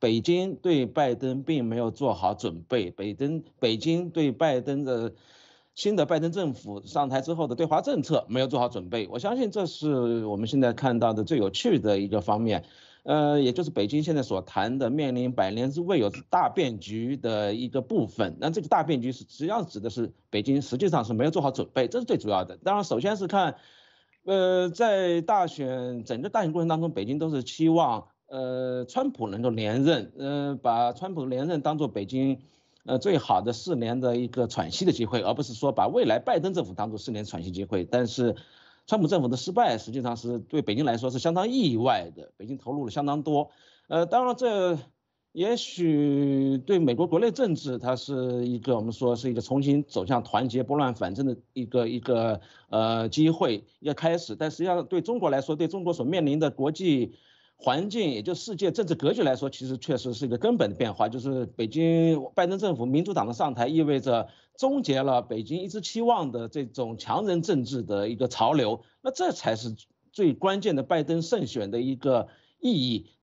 北京对拜登并没有做好准备，北登北京对拜登的新的拜登政府上台之后的对华政策没有做好准备。我相信这是我们现在看到的最有趣的一个方面，呃，也就是北京现在所谈的面临百年之未有大变局的一个部分。那这个大变局是实际上指的是北京实际上是没有做好准备，这是最主要的。当然，首先是看，呃，在大选整个大选过程当中，北京都是期望。呃，川普能够连任，呃，把川普连任当做北京，呃，最好的四年的一个喘息的机会，而不是说把未来拜登政府当做四年喘息机会。但是，川普政府的失败实际上是对北京来说是相当意外的，北京投入了相当多。呃，当然这也许对美国国内政治，它是一个我们说是一个重新走向团结、拨乱反正的一个一个呃机会，一个开始。但实际上对中国来说，对中国所面临的国际。环境，也就世界政治格局来说，其实确实是一个根本的变化。就是北京拜登政府民主党的上台，意味着终结了北京一直期望的这种强人政治的一个潮流。那这才是最关键的拜登胜选的一个意义。